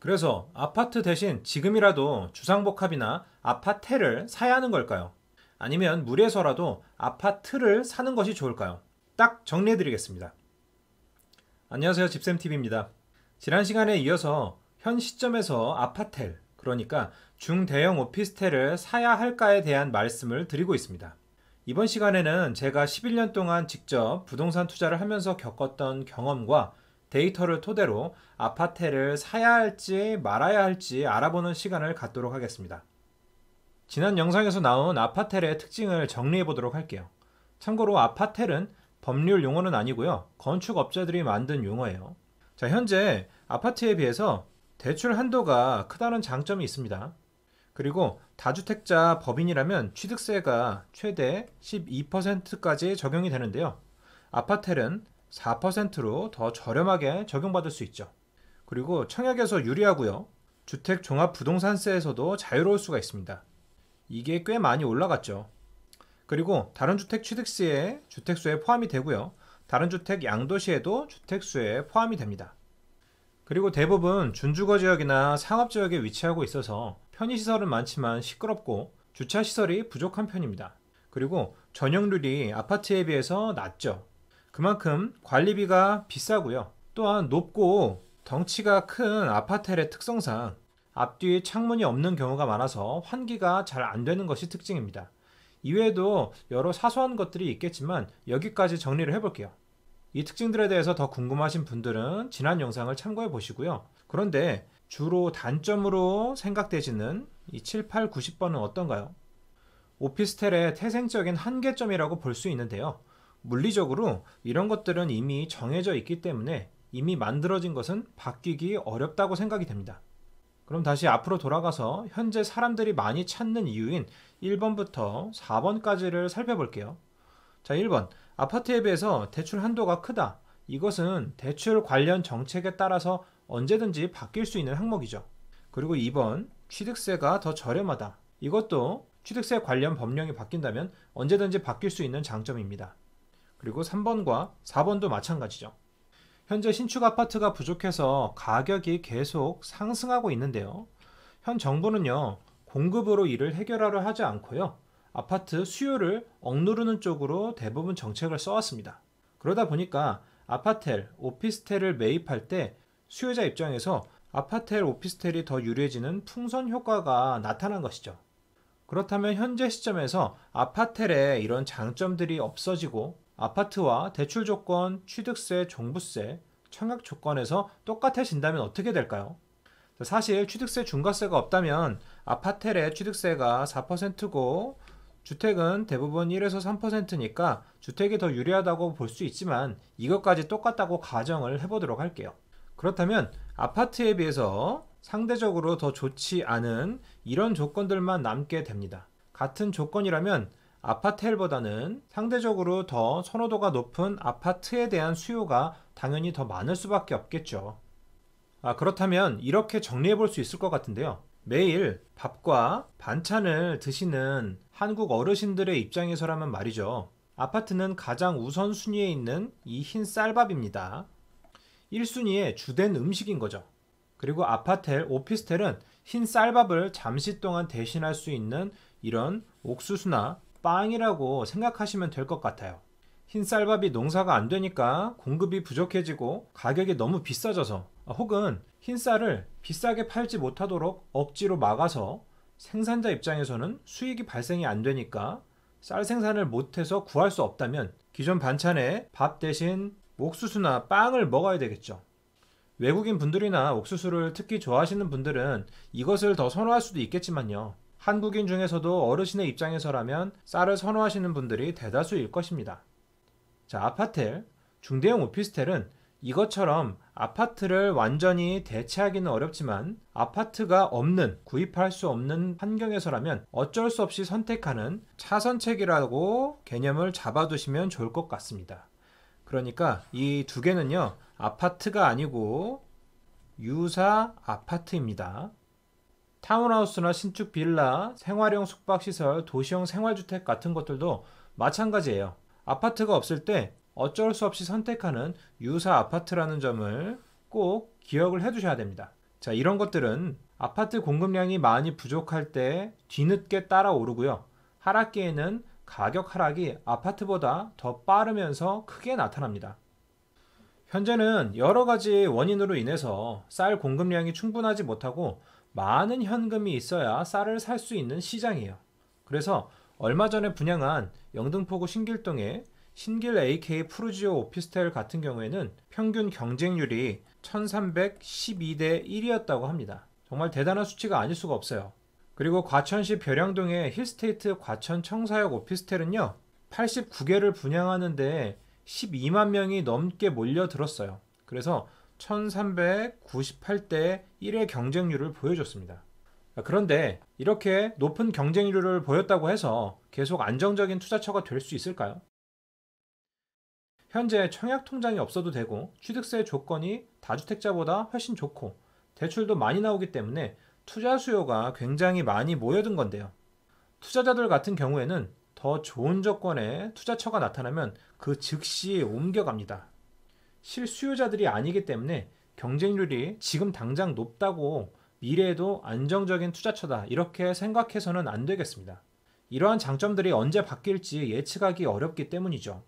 그래서 아파트 대신 지금이라도 주상복합이나 아파테를 사야 하는 걸까요? 아니면 무리해서라도 아파트를 사는 것이 좋을까요? 딱 정리해드리겠습니다. 안녕하세요. 집쌤TV입니다. 지난 시간에 이어서 현 시점에서 아파텔, 그러니까 중대형 오피스텔을 사야 할까에 대한 말씀을 드리고 있습니다. 이번 시간에는 제가 11년 동안 직접 부동산 투자를 하면서 겪었던 경험과 데이터를 토대로 아파트를 사야 할지 말아야 할지 알아보는 시간을 갖도록 하겠습니다. 지난 영상에서 나온 아파텔의 특징을 정리해 보도록 할게요. 참고로 아파텔은 법률 용어는 아니고요. 건축업자들이 만든 용어예요. 자, 현재 아파트에 비해서 대출 한도가 크다는 장점이 있습니다. 그리고 다주택자 법인이라면 취득세가 최대 12%까지 적용이 되는데요. 아파텔은 4%로 더 저렴하게 적용받을 수 있죠. 그리고 청약에서 유리하고요. 주택 종합 부동산세에서도 자유로울 수가 있습니다. 이게 꽤 많이 올라갔죠. 그리고 다른 주택 취득세에 주택수에 포함이 되고요. 다른 주택 양도시에도 주택수에 포함이 됩니다. 그리고 대부분 준주거 지역이나 상업 지역에 위치하고 있어서 편의시설은 많지만 시끄럽고 주차시설이 부족한 편입니다. 그리고 전용률이 아파트에 비해서 낮죠. 그만큼 관리비가 비싸고요. 또한 높고 덩치가 큰 아파텔의 특성상 앞뒤 창문이 없는 경우가 많아서 환기가 잘 안 되는 것이 특징입니다. 이외에도 여러 사소한 것들이 있겠지만 여기까지 정리를 해볼게요. 이 특징들에 대해서 더 궁금하신 분들은 지난 영상을 참고해 보시고요. 그런데 주로 단점으로 생각되시는 이 7, 8, 90번은 어떤가요? 오피스텔의 태생적인 한계점이라고 볼 수 있는데요. 물리적으로 이런 것들은 이미 정해져 있기 때문에 이미 만들어진 것은 바뀌기 어렵다고 생각이 됩니다. 그럼 다시 앞으로 돌아가서 현재 사람들이 많이 찾는 이유인 1번부터 4번까지를 살펴볼게요. 자, 1번. 아파트에 비해서 대출 한도가 크다. 이것은 대출 관련 정책에 따라서 언제든지 바뀔 수 있는 항목이죠. 그리고 2번. 취득세가 더 저렴하다. 이것도 취득세 관련 법령이 바뀐다면 언제든지 바뀔 수 있는 장점입니다. 그리고 3번과 4번도 마찬가지죠. 현재 신축 아파트가 부족해서 가격이 계속 상승하고 있는데요. 현 정부는요, 공급으로 이를 해결하려 하지 않고요. 아파트 수요를 억누르는 쪽으로 대부분 정책을 써왔습니다. 그러다 보니까 아파텔, 오피스텔을 매입할 때 수요자 입장에서 아파텔, 오피스텔이 더 유리해지는 풍선 효과가 나타난 것이죠. 그렇다면 현재 시점에서 아파텔에 이런 장점들이 없어지고 아파트와 대출 조건, 취득세, 종부세, 청약 조건에서 똑같아진다면 어떻게 될까요? 사실 취득세 중과세가 없다면 아파텔의 취득세가 4%고 주택은 대부분 1에서 3%니까 주택이 더 유리하다고 볼 수 있지만 이것까지 똑같다고 가정을 해보도록 할게요. 그렇다면 아파트에 비해서 상대적으로 더 좋지 않은 이런 조건들만 남게 됩니다. 같은 조건이라면 아파텔보다는 트 상대적으로 더 선호도가 높은 아파트에 대한 수요가 당연히 더 많을 수밖에 없겠죠. 아, 그렇다면 이렇게 정리해 볼 수 있을 것 같은데요. 매일 밥과 반찬을 드시는 한국 어르신들의 입장에서라면 말이죠. 아파트는 가장 우선순위에 있는 이 흰 쌀밥입니다. 1순위의 주된 음식인 거죠. 그리고 아파텔, 오피스텔은 흰 쌀밥을 잠시 동안 대신할 수 있는 이런 옥수수나 빵이라고 생각하시면 될 것 같아요. 흰쌀밥이 농사가 안 되니까 공급이 부족해지고 가격이 너무 비싸져서 아, 혹은 흰쌀을 비싸게 팔지 못하도록 억지로 막아서 생산자 입장에서는 수익이 발생이 안 되니까 쌀 생산을 못해서 구할 수 없다면 기존 반찬에 밥 대신 옥수수나 빵을 먹어야 되겠죠. 외국인 분들이나 옥수수를 특히 좋아하시는 분들은 이것을 더 선호할 수도 있겠지만요. 한국인 중에서도 어르신의 입장에서라면 쌀을 선호하시는 분들이 대다수일 것입니다. 자, 아파텔, 중대형 오피스텔은 이것처럼 아파트를 완전히 대체하기는 어렵지만 아파트가 없는 구입할 수 없는 환경에서라면 어쩔 수 없이 선택하는 차선책이라고 개념을 잡아두시면 좋을 것 같습니다. 그러니까 이 두 개는요 아파트가 아니고 유사 아파트입니다. 타운하우스나 신축 빌라, 생활용 숙박시설, 도시형 생활주택 같은 것들도 마찬가지예요. 아파트가 없을 때 어쩔 수 없이 선택하는 유사 아파트라는 점을 꼭 기억을 해 두셔야 됩니다. 자, 이런 것들은 아파트 공급량이 많이 부족할 때 뒤늦게 따라오르고요. 하락기에는 가격 하락이 아파트보다 더 빠르면서 크게 나타납니다. 현재는 여러 가지 원인으로 인해서 쌀 공급량이 충분하지 못하고 많은 현금이 있어야 쌀을 살 수 있는 시장이에요. 그래서 얼마 전에 분양한 영등포구 신길동의 신길 AK 프루지오 오피스텔 같은 경우에는 평균 경쟁률이 1312대 1이었다고 합니다. 정말 대단한 수치가 아닐 수가 없어요. 그리고 과천시 벼량동의 힐스테이트 과천 청사역 오피스텔은요. 89개를 분양하는데 12만 명이 넘게 몰려들었어요. 그래서 1398대 1의 경쟁률을 보여줬습니다. 아, 그런데 이렇게 높은 경쟁률을 보였다고 해서 계속 안정적인 투자처가 될 수 있을까요? 현재 청약 통장이 없어도 되고 취득세 조건이 다주택자보다 훨씬 좋고 대출도 많이 나오기 때문에 투자 수요가 굉장히 많이 모여든 건데요. 투자자들 같은 경우에는 더 좋은 조건의 투자처가 나타나면 그 즉시 옮겨갑니다. 실수요자들이 아니기 때문에 경쟁률이 지금 당장 높다고 미래에도 안정적인 투자처다 이렇게 생각해서는 안 되겠습니다. 이러한 장점들이 언제 바뀔지 예측하기 어렵기 때문이죠.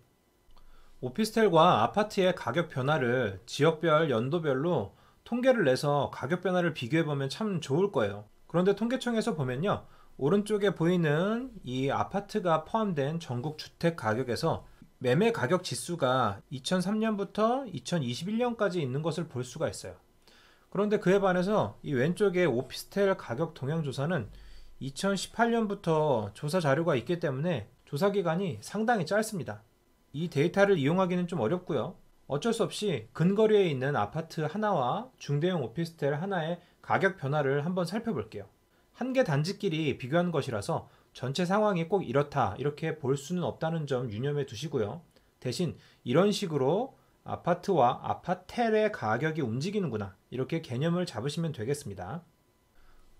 오피스텔과 아파트의 가격 변화를 지역별, 연도별로 통계를 내서 가격 변화를 비교해보면 참 좋을 거예요. 그런데 통계청에서 보면요. 오른쪽에 보이는 이 아파트가 포함된 전국 주택 가격에서 매매 가격 지수가 2003년부터 2021년까지 있는 것을 볼 수가 있어요. 그런데 그에 반해서 이 왼쪽에 오피스텔 가격 동향 조사는 2018년부터 조사 자료가 있기 때문에 조사 기간이 상당히 짧습니다. 이 데이터를 이용하기는 좀 어렵고요. 어쩔 수 없이 근거리에 있는 아파트 하나와 중대형 오피스텔 하나의 가격 변화를 한번 살펴볼게요. 한개 단지끼리 비교하는 것이라서 전체 상황이 꼭 이렇다 이렇게 볼 수는 없다는 점 유념해 두시고요. 대신 이런 식으로 아파트와 아파텔의 가격이 움직이는구나 이렇게 개념을 잡으시면 되겠습니다.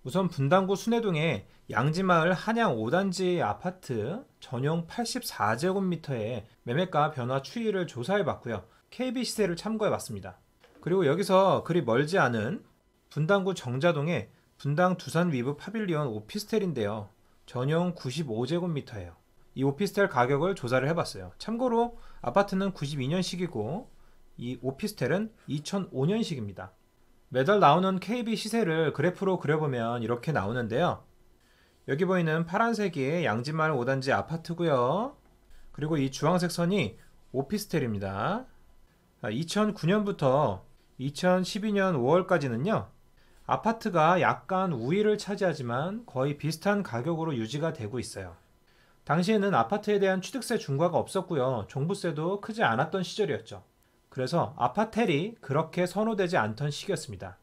우선 분당구 순회동의 양지마을 한양 5단지 아파트 전용 84제곱미터의 매매가 변화 추이를 조사해 봤고요. KB 시세를 참고해 봤습니다. 그리고 여기서 그리 멀지 않은 분당구 정자동의 분당 두산 위브 파빌리온 오피스텔인데요. 전용 95제곱미터예요. 이 오피스텔 가격을 조사를 해봤어요. 참고로 아파트는 92년식이고 이 오피스텔은 2005년식입니다. 매달 나오는 KB 시세를 그래프로 그려보면 이렇게 나오는데요. 여기 보이는 파란색이 양지마 5단지 아파트고요. 그리고 이 주황색 선이 오피스텔입니다. 2009년부터 아, 2012년 5월까지는요. 아파트가 약간 우위를 차지하지만 거의 비슷한 가격으로 유지가 되고 있어요. 당시에는 아파트에 대한 취득세 중과가 없었고요. 종부세도 크지 않았던 시절이었죠. 그래서 아파텔이 그렇게 선호되지 않던 시기였습니다.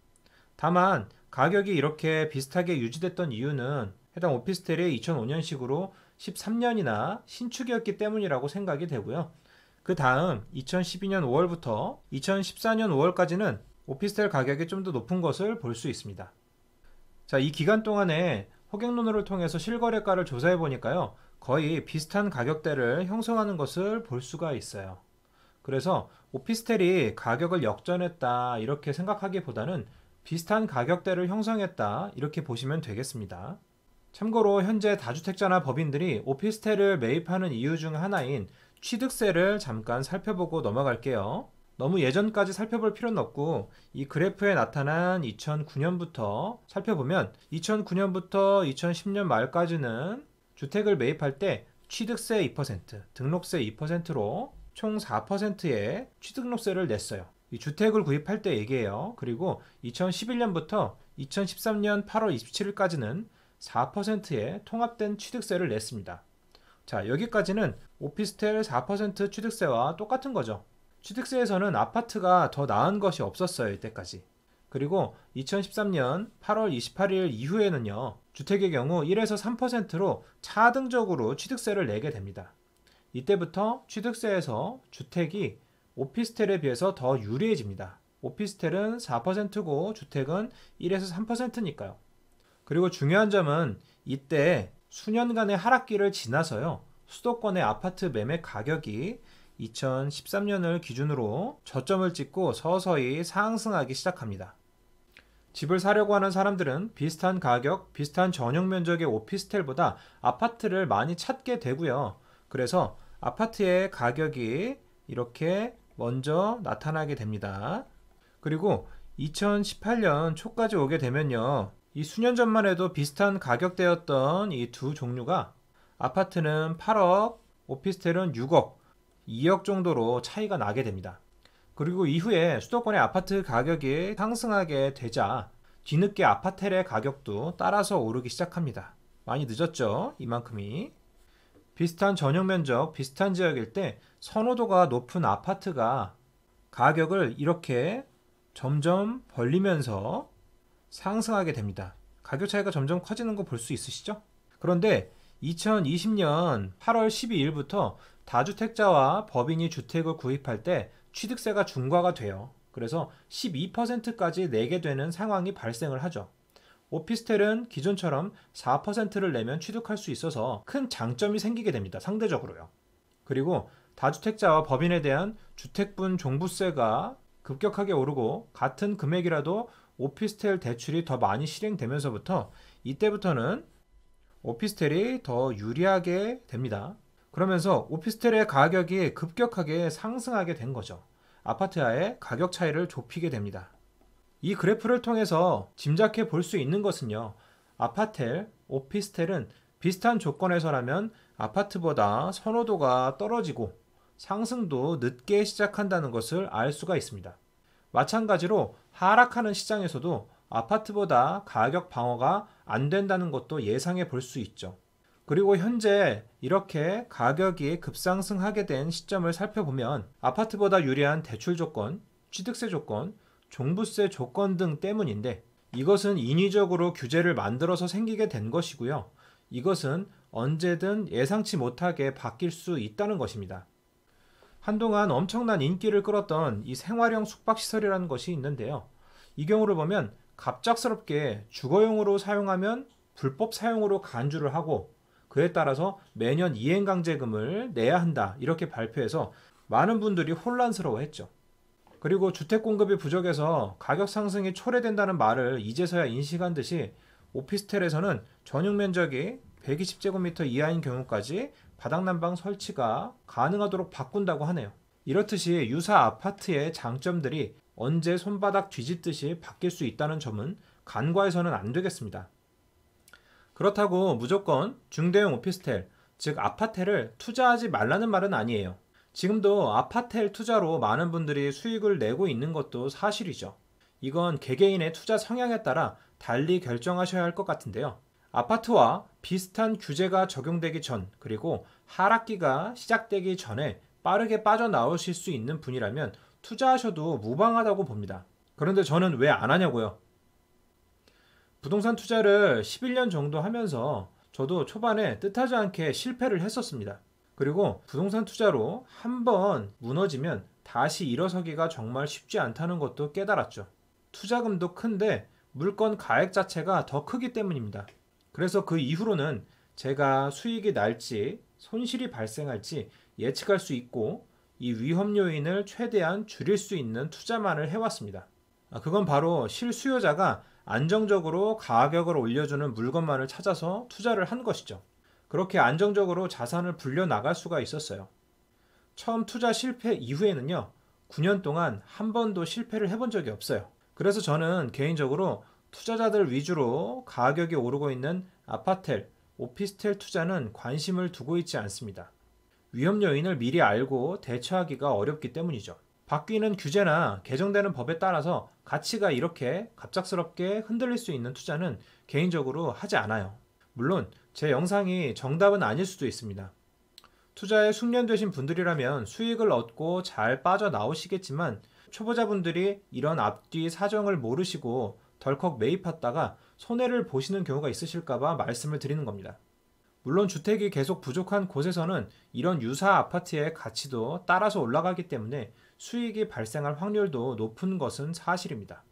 다만 가격이 이렇게 비슷하게 유지됐던 이유는 해당 오피스텔이 2005년식으로 13년이나 신축이었기 때문이라고 생각이 되고요. 그 다음 2012년 5월부터 2014년 5월까지는 오피스텔 가격이 좀 더 높은 것을 볼 수 있습니다. 자, 이 기간 동안에 허경론으로 통해서 실거래가를 조사해 보니까요. 거의 비슷한 가격대를 형성하는 것을 볼 수가 있어요. 그래서 오피스텔이 가격을 역전했다 이렇게 생각하기보다는 비슷한 가격대를 형성했다 이렇게 보시면 되겠습니다. 참고로 현재 다주택자나 법인들이 오피스텔을 매입하는 이유 중 하나인 취득세를 잠깐 살펴보고 넘어갈게요. 너무 예전까지 살펴볼 필요는 없고 이 그래프에 나타난 2009년부터 살펴보면 2009년부터 2010년 말까지는 주택을 매입할 때 취득세 2%, 등록세 2%로 총 4%의 취득록세를 냈어요. 이 주택을 구입할 때 얘기해요. 그리고 2011년부터 2013년 8월 27일까지는 4%의 통합된 취득세를 냈습니다. 자, 여기까지는 오피스텔 4% 취득세와 똑같은 거죠. 취득세에서는 아파트가 더 나은 것이 없었어요, 이때까지. 그리고 2013년 8월 28일 이후에는요, 주택의 경우 1에서 3%로 차등적으로 취득세를 내게 됩니다. 이때부터 취득세에서 주택이 오피스텔에 비해서 더 유리해집니다. 오피스텔은 4%고 주택은 1에서 3%니까요. 그리고 중요한 점은 이때 수년간의 하락기를 지나서요. 수도권의 아파트 매매 가격이 2013년을 기준으로 저점을 찍고 서서히 상승하기 시작합니다. 집을 사려고 하는 사람들은 비슷한 가격, 비슷한 전용 면적의 오피스텔보다 아파트를 많이 찾게 되고요. 그래서 아파트의 가격이 이렇게 먼저 나타나게 됩니다. 그리고 2018년 초까지 오게 되면요. 이 수년 전만 해도 비슷한 가격대였던 이 두 종류가 아파트는 8억, 오피스텔은 6억, 2억 정도로 차이가 나게 됩니다. 그리고 이후에 수도권의 아파트 가격이 상승하게 되자 뒤늦게 아파텔의 가격도 따라서 오르기 시작합니다. 많이 늦었죠? 이만큼이. 비슷한 전용 면적, 비슷한 지역일 때 선호도가 높은 아파트가 가격을 이렇게 점점 벌리면서 상승하게 됩니다. 가격 차이가 점점 커지는 거 볼 수 있으시죠? 그런데 2020년 8월 12일부터 다주택자와 법인이 주택을 구입할 때 취득세가 중과가 돼요. 그래서 12%까지 내게 되는 상황이 발생을 하죠. 오피스텔은 기존처럼 4%를 내면 취득할 수 있어서 큰 장점이 생기게 됩니다. 상대적으로요. 그리고 다주택자와 법인에 대한 주택분 종부세가 급격하게 오르고 같은 금액이라도 오피스텔 대출이 더 많이 실행되면서부터 이때부터는 오피스텔이 더 유리하게 됩니다. 그러면서 오피스텔의 가격이 급격하게 상승하게 된 거죠. 아파트와의 가격 차이를 좁히게 됩니다. 이 그래프를 통해서 짐작해 볼 수 있는 것은요. 아파텔, 오피스텔은 비슷한 조건에서라면 아파트보다 선호도가 떨어지고 상승도 늦게 시작한다는 것을 알 수가 있습니다. 마찬가지로 하락하는 시장에서도 아파트보다 가격 방어가 안 된다는 것도 예상해 볼 수 있죠. 그리고 현재 이렇게 가격이 급상승하게 된 시점을 살펴보면 아파트보다 유리한 대출 조건, 취득세 조건, 종부세 조건 등 때문인데 이것은 인위적으로 규제를 만들어서 생기게 된 것이고요. 이것은 언제든 예상치 못하게 바뀔 수 있다는 것입니다. 한동안 엄청난 인기를 끌었던 이 생활형 숙박시설이라는 것이 있는데요. 이 경우를 보면 갑작스럽게 주거용으로 사용하면 불법 사용으로 간주를 하고 그에 따라서 매년 이행강제금을 내야 한다 이렇게 발표해서 많은 분들이 혼란스러워했죠. 그리고 주택 공급이 부족해서 가격 상승이 초래된다는 말을 이제서야 인식한 듯이 오피스텔에서는 전용 면적이 120제곱미터 이하인 경우까지 바닥난방 설치가 가능하도록 바꾼다고 하네요. 이렇듯이 유사 아파트의 장점들이 언제 손바닥 뒤집듯이 바뀔 수 있다는 점은 간과해서는 안 되겠습니다. 그렇다고 무조건 중대형 오피스텔, 즉 아파텔을 투자하지 말라는 말은 아니에요. 지금도 아파텔 투자로 많은 분들이 수익을 내고 있는 것도 사실이죠. 이건 개개인의 투자 성향에 따라 달리 결정하셔야 할 것 같은데요. 아파트와 비슷한 규제가 적용되기 전, 그리고 하락기가 시작되기 전에 빠르게 빠져나오실 수 있는 분이라면 투자하셔도 무방하다고 봅니다. 그런데 저는 왜 안 하냐고요? 부동산 투자를 11년 정도 하면서 저도 초반에 뜻하지 않게 실패를 했었습니다. 그리고 부동산 투자로 한번 무너지면 다시 일어서기가 정말 쉽지 않다는 것도 깨달았죠. 투자금도 큰데 물건 가액 자체가 더 크기 때문입니다. 그래서 그 이후로는 제가 수익이 날지 손실이 발생할지 예측할 수 있고 이 위험 요인을 최대한 줄일 수 있는 투자만을 해왔습니다. 아, 그건 바로 실수요자가 안정적으로 가격을 올려주는 물건만을 찾아서 투자를 한 것이죠. 그렇게 안정적으로 자산을 불려 나갈 수가 있었어요. 처음 투자 실패 이후에는요, 9년 동안 한 번도 실패를 해본 적이 없어요. 그래서 저는 개인적으로 투자자들 위주로 가격이 오르고 있는 아파텔, 오피스텔 투자는 관심을 두고 있지 않습니다. 위험 요인을 미리 알고 대처하기가 어렵기 때문이죠. 바뀌는 규제나 개정되는 법에 따라서 가치가 이렇게 갑작스럽게 흔들릴 수 있는 투자는 개인적으로 하지 않아요. 물론 제 영상이 정답은 아닐 수도 있습니다. 투자에 숙련되신 분들이라면 수익을 얻고 잘 빠져나오시겠지만 초보자분들이 이런 앞뒤 사정을 모르시고 덜컥 매입했다가 손해를 보시는 경우가 있으실까봐 말씀을 드리는 겁니다. 물론 주택이 계속 부족한 곳에서는 이런 유사 아파트의 가치도 따라서 올라가기 때문에 수익이 발생할 확률도 높은 것은 사실입니다.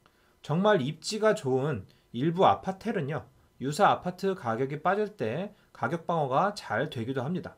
정말 입지가 좋은 일부 아파텔은요, 유사 아파트 가격이 빠질 때 가격 방어가 잘 되기도 합니다.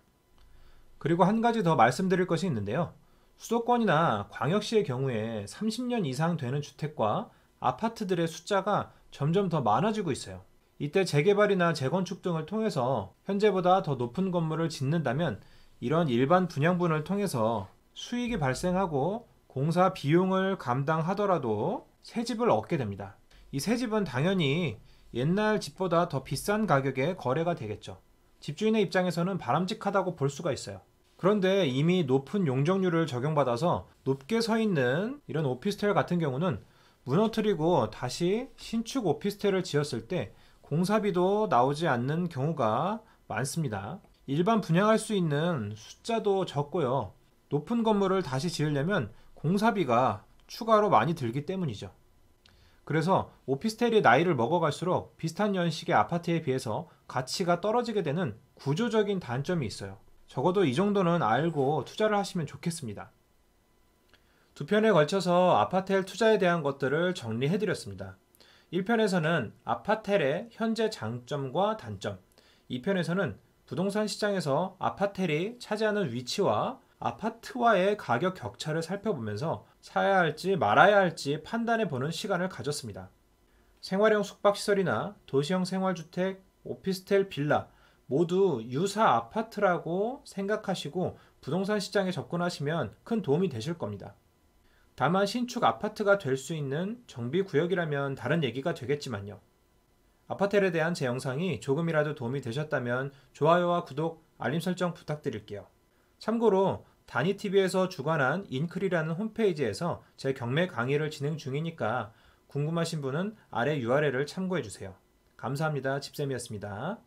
그리고 한 가지 더 말씀드릴 것이 있는데요. 수도권이나 광역시의 경우에 30년 이상 되는 주택과 아파트들의 숫자가 점점 더 많아지고 있어요. 이때 재개발이나 재건축 등을 통해서 현재보다 더 높은 건물을 짓는다면 이런 일반 분양분을 통해서 수익이 발생하고 공사 비용을 감당하더라도 새 집을 얻게 됩니다. 이 새 집은 당연히 옛날 집보다 더 비싼 가격에 거래가 되겠죠. 집주인의 입장에서는 바람직하다고 볼 수가 있어요. 그런데 이미 높은 용적률을 적용받아서 높게 서 있는 이런 오피스텔 같은 경우는 무너뜨리고 다시 신축 오피스텔을 지었을 때 공사비도 나오지 않는 경우가 많습니다. 일반 분양할 수 있는 숫자도 적고요. 높은 건물을 다시 지으려면 공사비가 추가로 많이 들기 때문이죠. 그래서 오피스텔이 나이를 먹어갈수록 비슷한 연식의 아파트에 비해서 가치가 떨어지게 되는 구조적인 단점이 있어요. 적어도 이 정도는 알고 투자를 하시면 좋겠습니다. 두 편에 걸쳐서 아파텔 투자에 대한 것들을 정리해드렸습니다. 1편에서는 아파텔의 현재 장점과 단점, 2편에서는 부동산 시장에서 아파텔이 차지하는 위치와 아파트와의 가격 격차를 살펴보면서 사야 할지 말아야 할지 판단해 보는 시간을 가졌습니다. 생활형 숙박시설이나 도시형 생활주택, 오피스텔, 빌라 모두 유사 아파트라고 생각하시고 부동산 시장에 접근하시면 큰 도움이 되실 겁니다. 다만 신축 아파트가 될 수 있는 정비구역이라면 다른 얘기가 되겠지만요. 아파트에 대한 제 영상이 조금이라도 도움이 되셨다면 좋아요와 구독, 알림 설정 부탁드릴게요. 참고로 다니TV에서 주관한 인클이라는 홈페이지에서 제 경매 강의를 진행 중이니까 궁금하신 분은 아래 URL을 참고해 주세요. 감사합니다. 집쌤이었습니다.